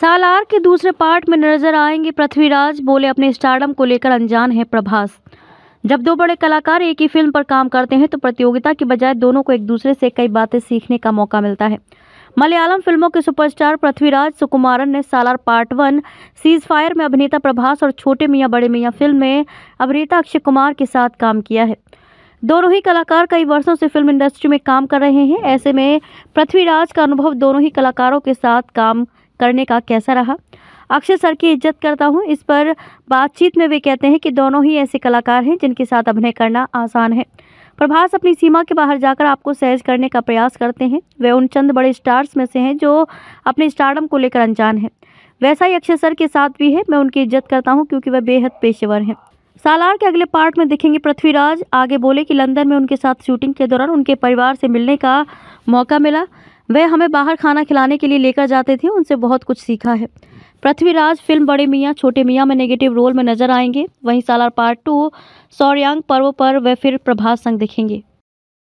सालार के दूसरे पार्ट में नजर आएंगे पृथ्वीराज बोले अपने स्टारडम को लेकर अनजान है प्रभास जब दो बड़े कलाकार एक ही फिल्म पर काम करते हैं तो प्रतियोगिता की बजाय दोनों को एक दूसरे से कई बातें सीखने का मौका मिलता है मलयालम फिल्मों के सुपरस्टार पृथ्वीराज सुकुमारन ने Salaar part one ceasefire में अभिनेता प्रभास और छोटे मियाँ बड़े मियाँ फिल्म में अभिनेता अक्षय कुमार के साथ काम किया है दोनों ही कलाकार कई वर्षों से फिल्म इंडस्ट्री में काम कर रहे हैं ऐसे में पृथ्वीराज का अनुभव दोनों ही कलाकारों के साथ काम करने का कैसा रहा अक्षय सर की इज्जत करता हूँ इस पर बातचीत में वे कहते हैं कि दोनों ही ऐसे कलाकार हैं जिनके साथ अभिनय करना आसान है प्रभास अपनी सीमा के बाहर जाकर आपको सहज करने का प्रयास करते हैं वे उन चंद बड़े स्टार्स में से हैं जो अपने स्टारडम को लेकर अनजान हैं वैसा ही अक्षय सर के साथ भी है मैं उनकी इज्जत करता हूँ क्योंकि वह बेहद पेशेवर हैं सालार के अगले पार्ट में देखेंगे पृथ्वीराज आगे बोले कि लंदन में उनके साथ शूटिंग के दौरान उनके परिवार से मिलने का मौका मिला वह हमें बाहर खाना खिलाने के लिए लेकर जाते थे उनसे बहुत कुछ सीखा है पृथ्वीराज फिल्म बड़े मियाँ छोटे मियाँ में नेगेटिव रोल में नजर आएंगे वहीं सालार पार्ट टू सौर्यांग पर्व पर वह फिर प्रभास संग दिखेंगे